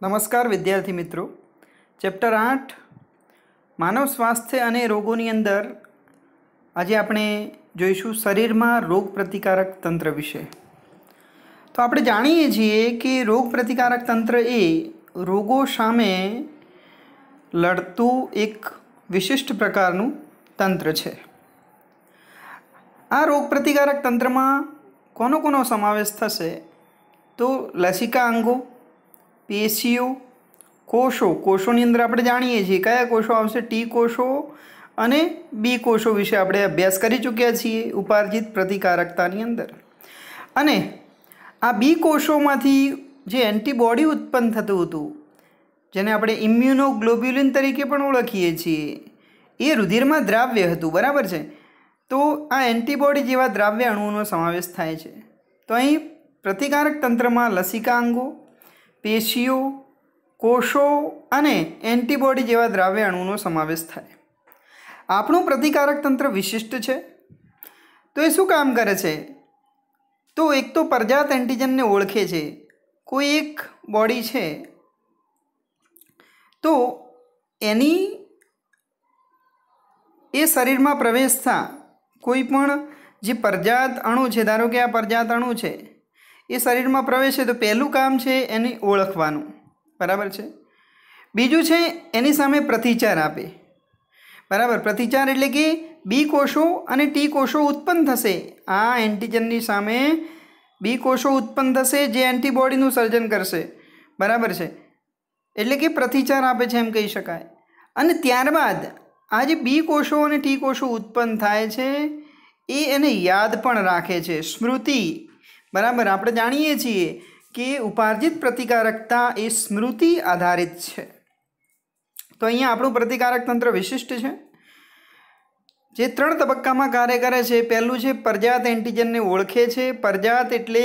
નમસ્કાર વિદ્યાર્થી મિત્રો ચેપ્ટર આઠ માનવ સ્વાસ્થ્ય અને રોગોની અંદર આજે આપણે જોઈશું શરીરમાં રોગ પ્રતિકારક તંત્ર વિશે તો આપણે જાણીએ છીએ કે રોગ પ્રતિકારક તંત્ર એ રોગો સામે લડતું એક વિશિષ્ટ પ્રકારનું તંત્ર છે આ રોગ પ્રતિકારક તંત્રમાં કોનો કોનો સમાવેશ થશે તો લસિકા અંગો પેશીઓ કોષો કોષોની અંદર આપણે જાણીએ છીએ કયા કોષો આવશે ટી કોષો અને બી કોષો વિશે આપણે અભ્યાસ કરી ચૂક્યા છીએ ઉપાર્જિત પ્રતિકારકતાની અંદર અને આ બી કોષોમાંથી જે એન્ટીબોડી ઉત્પન્ન થતું હતું જેને આપણે ઇમ્યુનોગ્લોબ્યુલિન તરીકે પણ ઓળખીએ છીએ એ રુધિરમાં દ્રાવ્ય હતું બરાબર છે તો આ એન્ટીબોડી જેવા દ્રાવ્ય અણુઓનો સમાવેશ થાય છે તો અહીં પ્રતિકારક તંત્રમાં લસિકા અંગો પેશીઓ કોષો અને એન્ટીબોડી જેવા દ્રાવ્ય અણુનો સમાવેશ થાય આપણું પ્રતિકારક તંત્ર વિશિષ્ટ છે તો એ શું કામ કરે છે તો એક તો પરજાત એન્ટીજનને ઓળખે છે કોઈ એક બોડી છે તો એની એ શરીરમાં પ્રવેશતા કોઈ પણ જે પરજાત અણુ છે ધારો કે આ પરજાત અણુ છે એ શરીરમાં પ્રવેશે તો પહેલું કામ છે એને ઓળખવાનું બરાબર છે બીજું છે એની સામે પ્રતિચાર આપે બરાબર પ્રતિચાર એટલે કે બી કોષો અને ટી કોષો ઉત્પન્ન થશે આ એન્ટીજનની સામે બી કોષો ઉત્પન્ન થશે જે એન્ટીબોડીનું સર્જન કરશે બરાબર છે એટલે કે પ્રતિચાર આપે છે એમ કહી શકાય અને ત્યારબાદ આ જે બી કોષો અને ટી કોષો ઉત્પન્ન થાય છે એ એને યાદ પણ રાખે છે સ્મૃતિ બરાબર આપણે જાણીએ છીએ કે ઉપાર્જિત પ્રતિકારકતા એ સ્મૃતિ આધારિત છે તો અહીંયા આપણું પ્રતિકારક તંત્ર વિશિષ્ટ છે જે ત્રણ તબક્કામાં કાર્ય કરે છે પહેલું છે પરજાત એન્ટીજનને ઓળખે છે પરજાત એટલે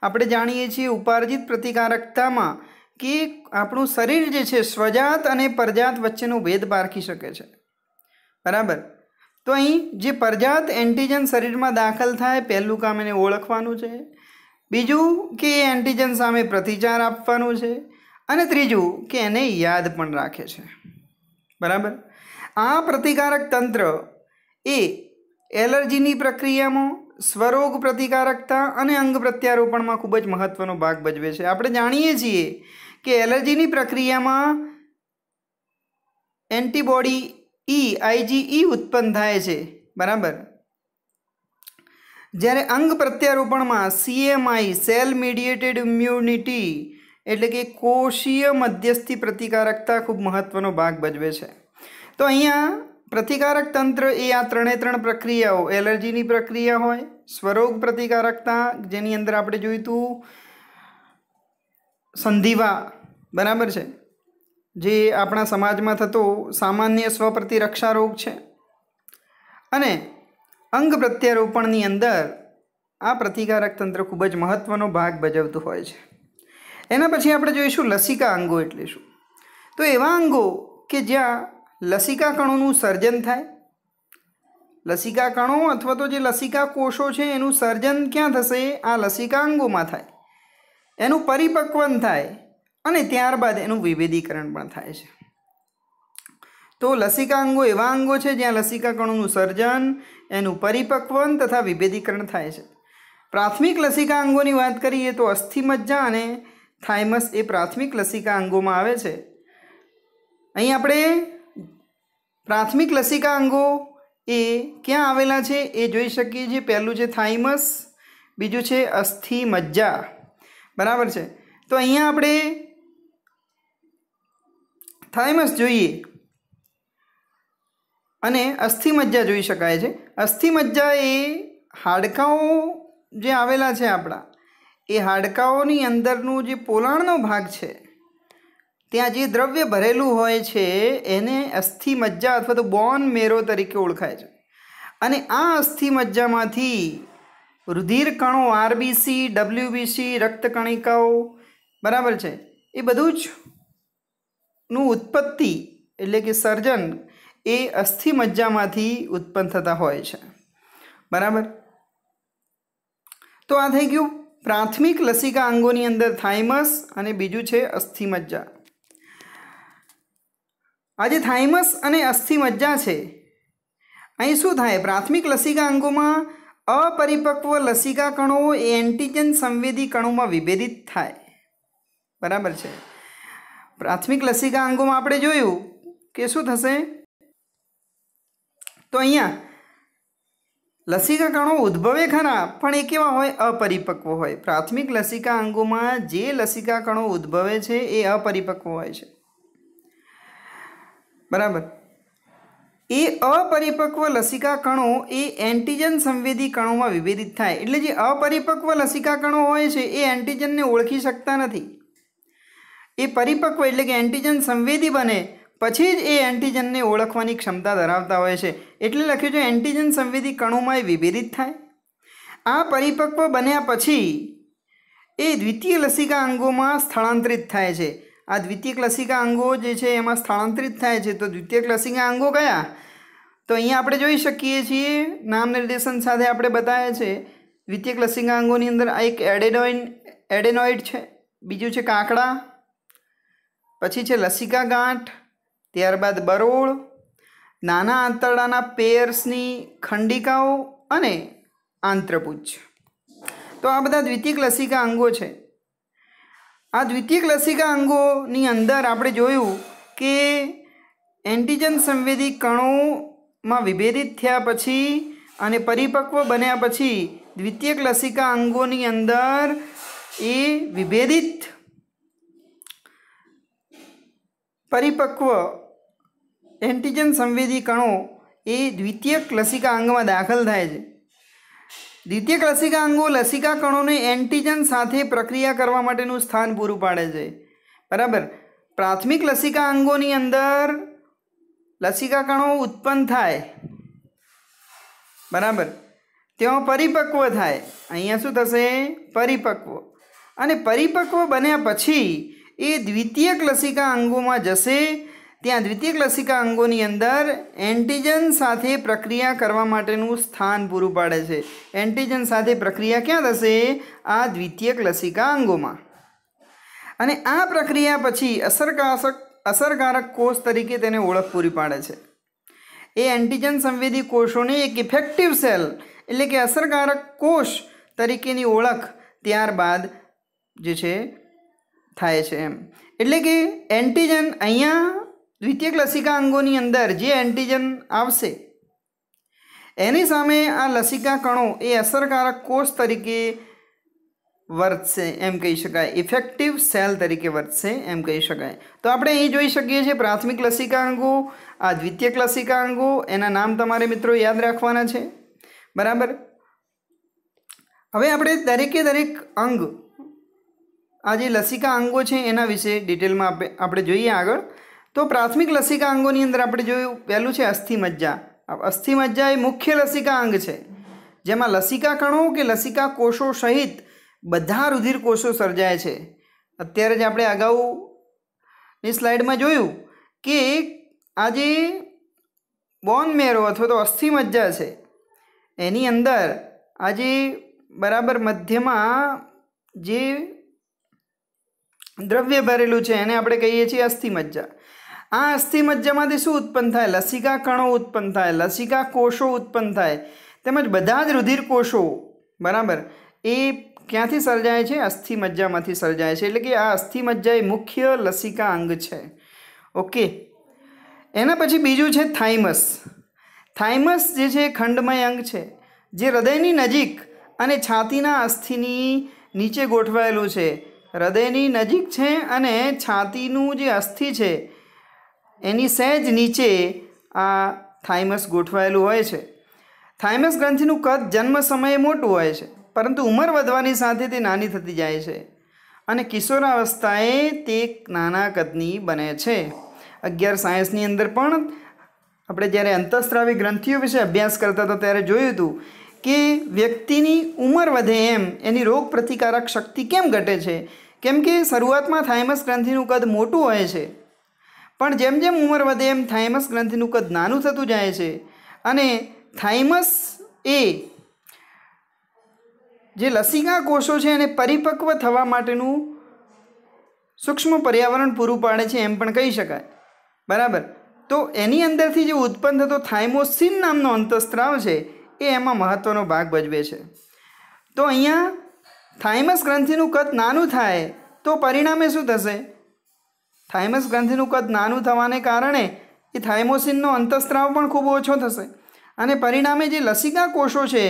આપણે જાણીએ છીએ ઉપાર્જિત પ્રતિકારકતામાં કે આપણું શરીર જે છે સ્વજાત અને પરજાત વચ્ચેનો ભેદ પારખી શકે છે બરાબર તો અહીં જે પરજાત એન્ટીજન શરીરમાં દાખલ થાય પહેલું કામ એને ઓળખવાનું છે બીજું કે એ એન્ટીજન સામે પ્રતિચાર આપવાનું છે અને ત્રીજું કે એને યાદ પણ રાખે છે બરાબર આ પ્રતિકારક તંત્ર એ એલર્જીની પ્રક્રિયામાં સ્વરોગ પ્રતિકારકતા અને અંગ પ્રત્યારોપણમાં ખૂબ જ મહત્ત્વનો ભાગ ભજવે છે આપણે જાણીએ છીએ કે એલર્જીની પ્રક્રિયામાં antibody E e, I G E e ઉત્પન્ન થાય છે બરાબર જ્યારે અંગ પ્રત્યારોપણમાં સીએમઆઈ સેલ મીડિયેટેડ ઇમ્યુનિટી એટલે કે કોષીય મધ્યસ્થી પ્રતિકારકતા ખૂબ મહત્ત્વનો ભાગ ભજવે છે તો અહીંયા પ્રતિકારક તંત્ર એ આ ત્રણે ત્રણ પ્રક્રિયાઓ એલર્જીની પ્રક્રિયા હોય સ્વરોગ પ્રતિકારકતા જેની અંદર આપણે જોયું હતું સંધિવા બરાબર છે જે આપણા સમાજમાં થતો સામાન્ય સ્વપ્રતિરક્ષા રોગ છે અને અંગ પ્રત્યારોપણની અંદર આ પ્રતિકારક તંત્ર ખૂબ જ મહત્ત્વનો ભાગ ભજવતું હોય છે એના પછી આપણે જોઈશું લસિકા અંગો એટલે શું તો એવા અંગો કે જ્યાં લસિકા કણોનું સર્જન થાય લસિકા કણો અથવા તો જે લસિકા કોષો છે એનું સર્જન ક્યાં થશે આ લસિકા અંગોમાં થાય એનું પરિપક્વન થાય અને ત્યારબાદ એનું વિભેદીકરણ પણ થાય છે તો લસિકા અંગો એવા અંગો છે જ્યાં લસિકા કણોનું સર્જન એનું પરિપક્વન તથા વિભેદીકરણ થાય છે પ્રાથમિક લસિકા અંગોની વાત કરીએ તો અસ્થિ અને થાઇમસ એ પ્રાથમિક લસિકા અંગોમાં આવે છે અહીં આપણે પ્રાથમિક લસિકા અંગો એ ક્યાં આવેલા છે એ જોઈ શકીએ છીએ પહેલું છે થાઇમસ બીજું છે અસ્થિ મજ્જા બરાબર છે તો અહીંયા આપણે થાઇમસ જોઈએ અને અસ્થિમજ્જા જોઈ શકાય છે અસ્થિમજ્જા એ હાડકાઓ જે આવેલા છે આપણા એ હાડકાઓની અંદરનું જે પોલાણનો ભાગ છે ત્યાં જે દ્રવ્ય ભરેલું હોય છે એને અસ્થિમજ્જા અથવા તો બોન મેરો તરીકે ઓળખાય છે અને આ અસ્થિમજ્જામાંથી રુધિર કણો આરબીસી ડબલ્યુબીસી રક્તકણિકાઓ બરાબર છે એ બધું જ નું ઉત્પત્તિ એટલે કે સર્જન એ અસ્થિમજ્જામાંથી ઉત્પન્ન થતા હોય છે બરાબર તો આ થઈ ગયું પ્રાથમિક લસિકા અંગોની અંદર થાઇમસ અને બીજું છે અસ્થિમજ્જા મજ્જા આ જે થાઇમસ અને અસ્થિમજ્જા છે અહીં શું થાય પ્રાથમિક લસિકા અંગોમાં અપરિપક્વ લસિકા કણો એ એન્ટીજન સંવેદી કણોમાં વિભેદિત થાય બરાબર છે પ્રાથમિક લસિકા અંગોમાં આપણે જોયું કે શું થશે તો અહીંયા લસિકા કણો ઉદ્ભવે ખરા પણ એ કેવા હોય અપરિપક્વ હોય પ્રાથમિક લસિકા અંગોમાં જે લસિકા કણો ઉદ્ભવે છે એ અપરિપક્વ હોય છે બરાબર એ અપરિપક્વ લસિકા કણો એ એન્ટીજન સંવેદી કણોમાં વિભેદિત થાય એટલે જે અપરિપક્વ લસિકા કણો હોય છે એ એન્ટીજનને ઓળખી શકતા નથી એ પરિપક્વ એટલે કે એન્ટીજન સંવેદી બને પછી જ એ એન્ટીજનને ઓળખવાની ક્ષમતા ધરાવતા હોય છે એટલે લખ્યું છે એન્ટીજન સંવેદી કણુમાં વિભેદિત થાય આ પરિપક્વ બન્યા પછી એ દ્વિતીય લસિકા અંગોમાં સ્થળાંતરિત થાય છે આ દ્વિતીય લસિકા અંગો જે છે એમાં સ્થળાંતરિત થાય છે તો દ્વિતીય લસિકા અંગો કયા તો અહીંયા આપણે જોઈ શકીએ છીએ નામ નિર્દેશન સાથે આપણે બતાવ્યા છે દ્વિતીય લસિકા અંગોની અંદર એક એડેનોઇન એડેનોઇડ છે બીજું છે કાંકડા પછી છે લસિકા ગાંઠ ત્યારબાદ બરોળ નાના આંતરડાના પેયર્સની ખંડિકાઓ અને આંત્રપુચ્છ તો આ બધા દ્વિતીયક લસિકા અંગો છે આ દ્વિતીયક લસિકા અંગોની અંદર આપણે જોયું કે એન્ટીજન સંવેદી કણોમાં વિભેદિત થયા પછી અને પરિપક્વ બન્યા પછી દ્વિતીયક લસિકા અંગોની અંદર એ વિભેદિત પરિપક્વ એન્ટીજન સંવેદી કણો એ દ્વિતીયક લસિકા અંગમાં દાખલ થાય છે દ્વિતીયક લસિકા અંગો લસિકા કણોને એન્ટીજન સાથે પ્રક્રિયા કરવા માટેનું સ્થાન પૂરું પાડે છે બરાબર પ્રાથમિક લસિકા અંગોની અંદર લસિકા કણો ઉત્પન્ન થાય બરાબર તેઓ પરિપક્વ થાય અહીંયા શું થશે પરિપક્વ અને પરિપક્વ બન્યા પછી એ દ્વિતીયક લસિકા અંગોમાં જશે ત્યાં દ્વિતીયક લસિકા અંગોની અંદર એન્ટીજન સાથે પ્રક્રિયા કરવા માટેનું સ્થાન પૂરું પાડે છે એન્ટીજન સાથે પ્રક્રિયા ક્યાં થશે આ દ્વિતીયક લસિકા અંગોમાં અને આ પ્રક્રિયા પછી અસરકારક અસરકારક કોષ તરીકે તેને ઓળખ પૂરી પાડે છે એ એન્ટીજન સંવેદી કોષોને એક ઇફેક્ટિવ સેલ એટલે કે અસરકારક કોષ તરીકેની ઓળખ ત્યારબાદ જે છે થાય છે એમ એટલે કે એન્ટીજન અહીંયા દ્વિતીયક લસિકા અંગોની અંદર જે એન્ટીજન આવશે એની સામે આ લસિકા કણો એ અસરકારક કોષ તરીકે વર્તશે એમ કહી શકાય ઇફેક્ટિવ સેલ તરીકે વર્તશે એમ કહી શકાય તો આપણે અહીં જોઈ શકીએ છીએ પ્રાથમિક લસિકા અંગો આ દ્વિતીય લસિકા અંગો એના નામ તમારે મિત્રો યાદ રાખવાના છે બરાબર હવે આપણે દરેકે દરેક અંગ આ જે લસિકા અંગો છે એના વિશે ડિટેલમાં આપણે જોઈએ આગળ તો પ્રાથમિક લસિકા અંગોની અંદર આપણે જોયું પહેલું છે અસ્થિમજ્જા અસ્થિમજ્જા એ મુખ્ય લસિકા અંગ છે જેમાં લસિકા કણો કે લસિકા કોષો સહિત બધા રુધિર કોષો સર્જાય છે અત્યારે જ આપણે અગાઉ ની સ્લાઇડમાં જોયું કે આ જે બોન મેરો અથવા તો અસ્થિમજ્જા છે એની અંદર આજે બરાબર મધ્યમાં જે દ્રવ્ય ભરેલું છે એને આપણે કહીએ છીએ અસ્થિમજ્જા આ અસ્થિમજ્જામાંથી શું ઉત્પન્ન થાય લસિકા કણો ઉત્પન્ન થાય લસિકા કોષો ઉત્પન્ન થાય તેમજ બધા જ રુધિર કોષો બરાબર એ ક્યાંથી સર્જાય છે અસ્થિમજ્જામાંથી સર્જાય છે એટલે કે આ અસ્થિમજ્જા એ મુખ્ય લસિકા અંગ છે ઓકે એના પછી બીજું છે થાઇમસ થાઇમસ જે છે એ ખંડમય અંગ છે જે હૃદયની નજીક અને છાતીના અસ્થિની નીચે ગોઠવાયેલું છે હૃદયની નજીક છે અને છાતીનું જે અસ્થિ છે એની સહેજ નીચે આ થાઇમસ ગોઠવાયેલું હોય છે થાઇમસ ગ્રંથિનું કદ જન્મ સમયે મોટું હોય છે પરંતુ ઉંમર વધવાની સાથે તે નાની થતી જાય છે અને કિશોરાવસ્થાએ તે નાના કદની બને છે અગિયાર સાયન્સની અંદર પણ આપણે જ્યારે અંતઃસ્ત્રાવી ગ્રંથિઓ વિશે અભ્યાસ કરતા હતા ત્યારે જોયું હતું કે વ્યક્તિની ઉંમર વધે એમ એની રોગ પ્રતિકારક શક્તિ કેમ ઘટે છે કેમ કે શરૂઆતમાં થાઇમસ ગ્રંથિનું કદ મોટું હોય છે પણ જેમ જેમ ઉંમર વધે એમ થાઇમસ ગ્રંથિનું કદ નાનું થતું જાય છે અને થાઇમસ એ જે લસિકા કોષો છે એને પરિપક્વ થવા માટેનું સૂક્ષ્મ પર્યાવરણ પૂરું પાડે છે એમ પણ કહી શકાય બરાબર તો એની અંદરથી જે ઉત્પન્ન થતો થાઇમોસિન નામનો અંતઃસ્ત્રાવ છે એ એમાં મહત્ત્વનો ભાગ ભજવે છે તો અહીંયા થાઇમસ ગ્રંથિનું કદ નાનું થાય તો પરિણામે શું થશે થાઇમસ ગ્રંથિનું કદ નાનું થવાને કારણે એ થાઇમોસિનનો અંતઃસ્ત્રાવ પણ ખૂબ ઓછો થશે અને પરિણામે જે લસિકા કોષો છે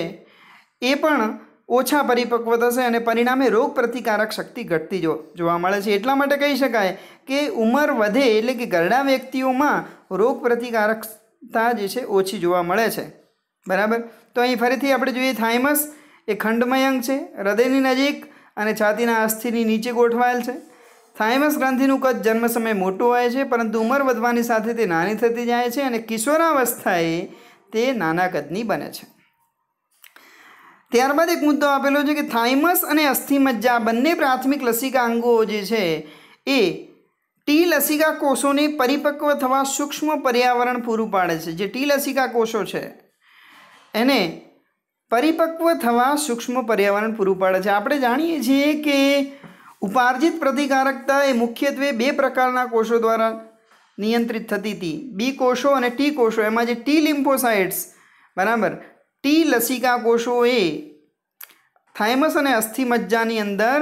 એ પણ ઓછા પરિપક્વ થશે અને પરિણામે રોગ પ્રતિકારક શક્તિ ઘટતી જો જોવા મળે છે એટલા માટે કહી શકાય કે ઉંમર વધે એટલે કે ગરડા વ્યક્તિઓમાં રોગ પ્રતિકારકતા જે છે ઓછી જોવા મળે છે બરાબર તો અહીં ફરીથી આપણે જોઈએ થાઇમસ એ ખંડમય અંગ છે હૃદયની નજીક અને છાતીના અસ્થિની નીચે ગોઠવાયેલ છે થાઇમસ ગ્રંથિનું કદ જન્મ સમયે મોટું હોય છે પરંતુ ઉંમર વધવાની સાથે તે નાની થતી જાય છે અને કિશોરાવસ્થાએ તે નાના કદની બને છે ત્યારબાદ એક મુદ્દો આપેલો છે કે થાઇમસ અને અસ્થિમજ્જા બંને પ્રાથમિક લસિકા અંગો જે છે એ ટી લસિકા કોષોને પરિપક્વ થવા સૂક્ષ્મ પર્યાવરણ પૂરું પાડે છે જે ટી લસિકા કોષો છે એને પરિપક્વ થવા સૂક્ષ્મ પર્યાવરણ પૂરું પાડે છે આપણે જાણીએ છીએ કે ઉપાર્જિત પ્રતિકારકતા એ મુખ્યત્વે બે પ્રકારના કોષો દ્વારા નિયંત્રિત થતી હતી બી કોષો અને ટી કોષો એમાં જે ટી લિમ્ફોસાઇટ્સ બરાબર ટી લસિકા કોષો એ થાઇમસ અને અસ્થિમજ્જાની અંદર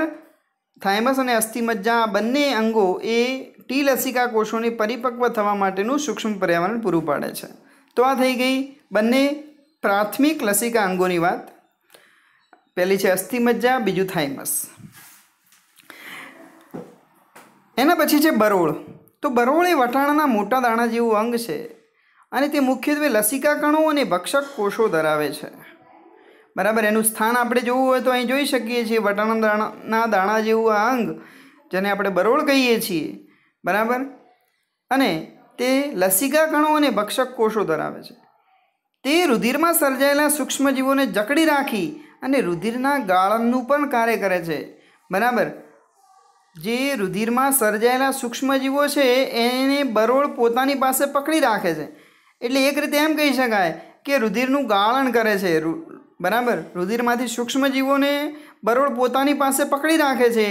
થાઇમસ અને અસ્થિમજ્જા બંને અંગો એ ટી લસિકા કોષોને પરિપક્વ થવા માટેનું સૂક્ષ્મ પર્યાવરણ પૂરું પાડે છે તો આ થઈ ગઈ બંને પ્રાથમિક લસિકા અંગોની વાત પહેલી છે અસ્થિમજ્જા બીજું થાઈમસ એના પછી છે બરોળ તો બરોળ એ વટાણાના મોટા દાણા જેવું અંગ છે અને તે મુખ્યત્વે લસિકા કણો અને ભક્ષક કોષો ધરાવે છે બરાબર એનું સ્થાન આપણે જોવું હોય તો અહીં જોઈ શકીએ છીએ વટાણા દાણાના દાણા જેવું આ અંગ જેને આપણે બરોળ કહીએ છીએ બરાબર અને તે લસિકા કણો અને ભક્ષક કોષો ધરાવે છે તે રુધિરમાં સર્જાયેલા સૂક્ષ્મજીવોને જકડી રાખી અને રુધિરના ગાળનનું પણ કાર્ય કરે છે બરાબર જે રુધિરમાં સર્જાયેલા સૂક્ષ્મજીવો છે એને બરોળ પોતાની પાસે પકડી રાખે છે એટલે એક રીતે એમ કહી શકાય કે રુધિરનું ગાળણ કરે છે બરાબર રુધિરમાંથી સૂક્ષ્મજીવોને બરોળ પોતાની પાસે પકડી રાખે છે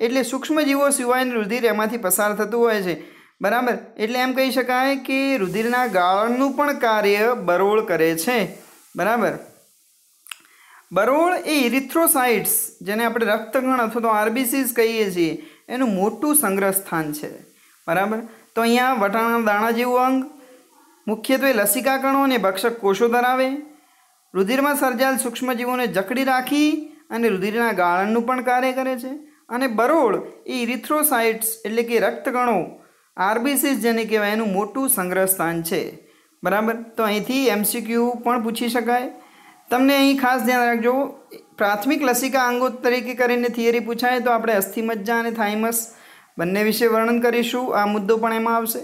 એટલે સૂક્ષ્મજીવો સિવાયનું રુધિર એમાંથી પસાર થતું હોય છે બરાબર એટલે એમ કહી શકાય કે રુધિરના ગાળણનું પણ કાર્ય બરોળ કરે છે બરાબર બરોળ એ ઇરિથ્રોસાઇટ્સ જેને આપણે રક્તગણ અથવા તો આરબીસીસ કહીએ છીએ એનું મોટું સંગ્રહ સ્થાન છે બરાબર તો અહીંયા વટાણા દાણા જેવું અંગ મુખ્યત્વે લસિકાકણો અને ભક્ષક કોષો ધરાવે રુધિરમાં સર્જાયેલ સૂક્ષ્મજીવોને જકડી રાખી અને રુધિરના ગાળણનું પણ કાર્ય કરે છે અને બરોળ એ ઇરિથ્રોસાઇટ્સ એટલે કે રક્તગણો આરબીસીસ જેને કહેવાય એનું મોટું સંગ્રહ સ્થાન છે બરાબર તો અહીંથી એમસીક્યુ પણ પૂછી શકાય તમને અહીં ખાસ ધ્યાન રાખજો પ્રાથમિક લસિકા અંગો તરીકે કરીને થિયરી પૂછાય તો આપણે અસ્થિમજ્જા અને થાઇમસ બંને વિશે વર્ણન કરીશું આ મુદ્દો પણ એમાં આવશે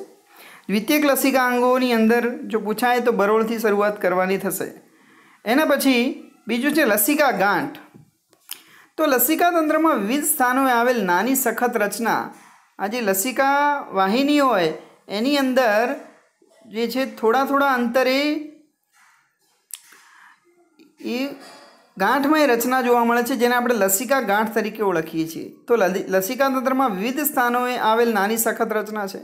દ્વિતીયક લસિકા અંગોની અંદર જો પૂછાય તો બરોળથી શરૂઆત કરવાની થશે એના પછી બીજું છે લસિકા ગાંઠ તો લસિકા તંત્રમાં વિવિધ સ્થાનોએ આવેલ નાની સખત રચના આ જે લસિકા વાહિની હોય એની અંદર જે છે થોડા થોડા અંતરે એ ગાંઠમય રચના જોવા મળે છે જેને આપણે લસિકા ગાંઠ તરીકે ઓળખીએ છીએ તો લસિકા તંત્રમાં વિવિધ સ્થાનોએ આવેલ નાની સખત રચના છે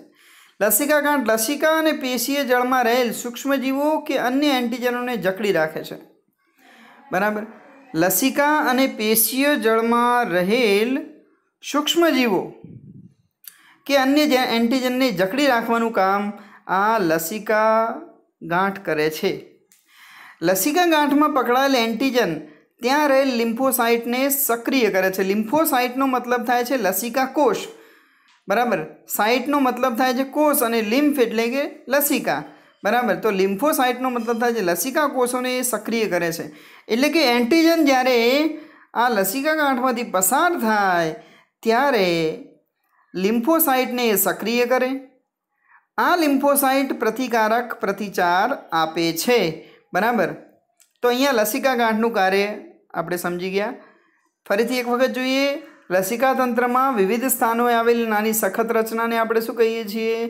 લસિકા ગાંઠ લસિકા અને પેશીય જળમાં રહેલ સૂક્ષ્મજીવો કે અન્ય એન્ટીજનોને જકડી રાખે છે બરાબર લસિકા અને પેશીય જળમાં રહેલ સૂક્ષ્મજીવો કે અન્ય જે એન્ટીજનને જકડી રાખવાનું કામ આ લસિકા ગાંઠ કરે છે લસિકા ગાંઠમાં પકડાયેલ એન્ટીજન ત્યાં રહેલ લિમ્ફોસાઇટને સક્રિય કરે છે લિમ્ફોસાઇટનો મતલબ થાય છે લસિકા કોષ બરાબર સાઇટનો મતલબ થાય છે કોષ અને લિમ્ફ એટલે કે લસિકા બરાબર તો લિમ્ફોસાઇટનો મતલબ થાય છે લસિકા કોષોને એ સક્રિય કરે છે એટલે કે એન્ટીજન જ્યારે આ લસિકા ગાંઠમાંથી પસાર થાય ત્યારે લિમ્ફોસાઇટને એ સક્રિય કરે આ લિમ્ફોસાઇટ પ્રતિકારક પ્રતિચાર આપે છે બરાબર તો અહીંયા લસિકા ગાંઠનું કાર્ય આપણે સમજી ગયા ફરીથી એક વખત જોઈએ લસિકા તંત્રમાં વિવિધ સ્થાનોએ આવેલી નાની સખત રચનાને આપણે શું કહીએ છીએ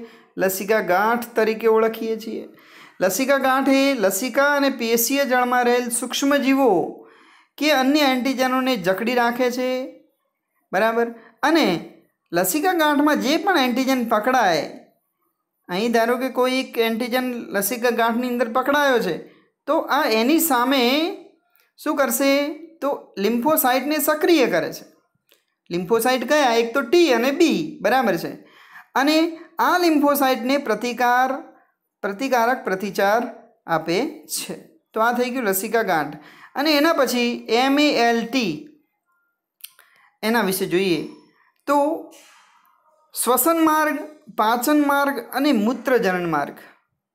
લસિકા ગાંઠ તરીકે ઓળખીએ છીએ લસિકા ગાંઠ એ લસિકા અને પેશીય જળમાં રહેલ સૂક્ષ્મજીવો કે અન્ય એન્ટીજનોને જકડી રાખે છે બરાબર અને લસિકા ગાંઠમાં જે પણ એન્ટીજન પકડાય અહીં ધારો કે કોઈ એક એન્ટીજન લસિકા ગાંઠની અંદર પકડાયો છે તો આ એની સામે શું કરશે તો લિમ્ફોસાઇટને સક્રિય કરે છે લિમ્ફોસાઇટ કયા એક તો ટી અને બી બરાબર છે અને આ લિમ્ફોસાઇટને પ્રતિકાર પ્રતિકારક પ્રતિચાર આપે છે તો આ થઈ ગયું લસિકા ગાંઠ અને એના પછી એમ એલ ટી એના વિશે જોઈએ તો શ્વસન માર્ગ પાચન માર્ગ અને મૂત્રજનન માર્ગ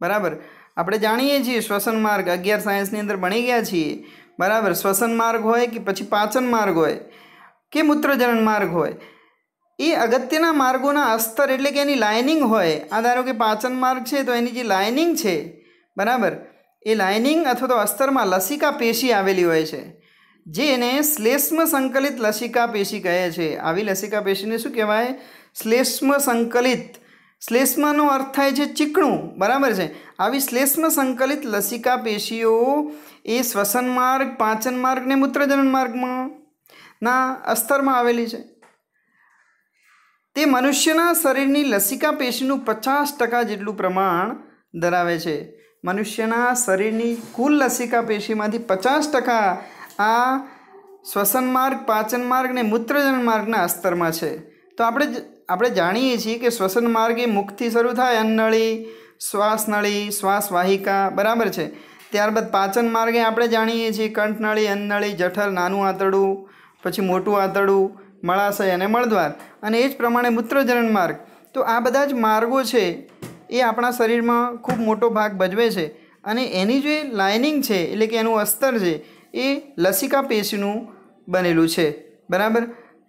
બરાબર આપણે જાણીએ છીએ શ્વસન માર્ગ અગિયાર સાયન્સની અંદર ભણી ગયા છીએ બરાબર શ્વસન માર્ગ હોય કે પછી પાચન માર્ગ હોય કે મૂત્રજનન માર્ગ હોય એ અગત્યના માર્ગોના અસ્તર એટલે કે એની લાઇનિંગ હોય આ ધારો કે પાચન માર્ગ છે તો એની જે લાઇનિંગ છે બરાબર એ લાઇનિંગ અથવા તો અસ્તરમાં લસિકા પેશી આવેલી હોય છે જેને શ્લેષ્મ સંકલિત લસિકા પેશી કહે છે આવી લસિકા પેશીને શું કહેવાય શ્લેષ્મ સંકલિત શ્લેષ્મનો અર્થ થાય છે ચીકણું બરાબર છે આવી શ્લેષ્મ સંકલિત લસિકા પેશીઓ એ શ્વસન માર્ગ પાચન માર્ગ ને મૂત્રજનન માર્ગમાં ના અસ્તરમાં આવેલી છે તે મનુષ્યના શરીરની લસિકા પેશીનું પચાસ ટકા જેટલું પ્રમાણ ધરાવે છે મનુષ્યના શરીરની કુલ લસિકા પેશીમાંથી પચાસ ટકા આ શ્વસન માર્ગ પાચન માર્ગ અને મૂત્રજન માર્ગના અસ્તરમાં છે તો આપણે આપણે જાણીએ છીએ કે શ્વસન માર્ગ એ મુખથી શરૂ થાય અન્નળી શ્વાસનળી શ્વાસવાહિકા બરાબર છે ત્યારબાદ પાચન માર્ગે આપણે જાણીએ છીએ કંઠનળી અન્નળી જઠર નાનું આંતરડું પછી મોટું આંતરડું મળાશય અને મળદ્વાર અને એ જ પ્રમાણે મૂત્રજનન માર્ગ તો આ બધા જ માર્ગો છે એ આપણા શરીરમાં ખૂબ મોટો ભાગ ભજવે છે અને એની જે લાઇનિંગ છે એટલે કે એનું અસ્તર છે એ લસિકા પેશીનું બનેલું છે બરાબર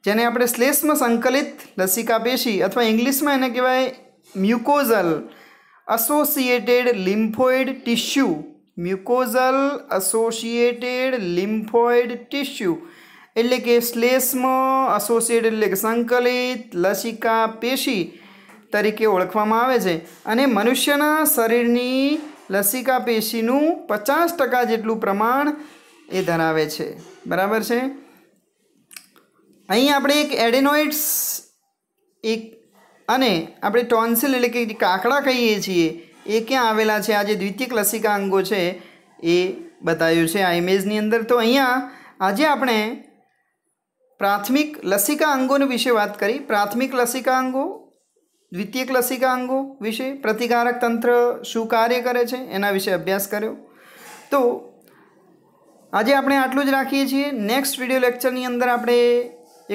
જેને આપણે શ્લેષ્મ સંકલિત લસિકા પેશી અથવા ઇંગ્લિશમાં એને કહેવાય મ્યુકોઝલ અસોસિએટેડ લિમ્ફોઇડ ટિશ્યુ મ્યુકોઝલ અસોસિએટેડ લિમ્ફોઇડ ટિશ્યુ એટલે કે શ્લેષ્મ અસોસિએટ એટલે કે સંકલિત લસિકા પેશી તરીકે ઓળખવામાં આવે છે અને મનુષ્યના શરીરની લસિકા પેશીનું પચાસ ટકા જેટલું પ્રમાણ એ ધરાવે છે બરાબર છે અહીં આપણે એક એડેનોઇડ્સ એક અને આપણે ટોન્સિલ એટલે કે કાકડા કહીએ છીએ એ ક્યાં આવેલા છે આ જે દ્વિતીય લસિકા અંગો છે એ બતાવ્યું છે આ ઇમેજની અંદર તો અહીંયા આજે આપણે પ્રાથમિક લસિકા અંગોની વિશે વાત કરી પ્રાથમિક લસિકા અંગો દ્વિતીયક લસિકા અંગો વિશે પ્રતિકારક તંત્ર શું કાર્ય કરે છે એના વિશે અભ્યાસ કર્યો તો આજે આપણે આટલું જ રાખીએ છીએ નેક્સ્ટ વિડીયો લેક્ચરની અંદર આપણે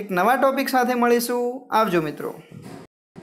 એક નવા ટોપિક સાથે મળીશું આવજો મિત્રો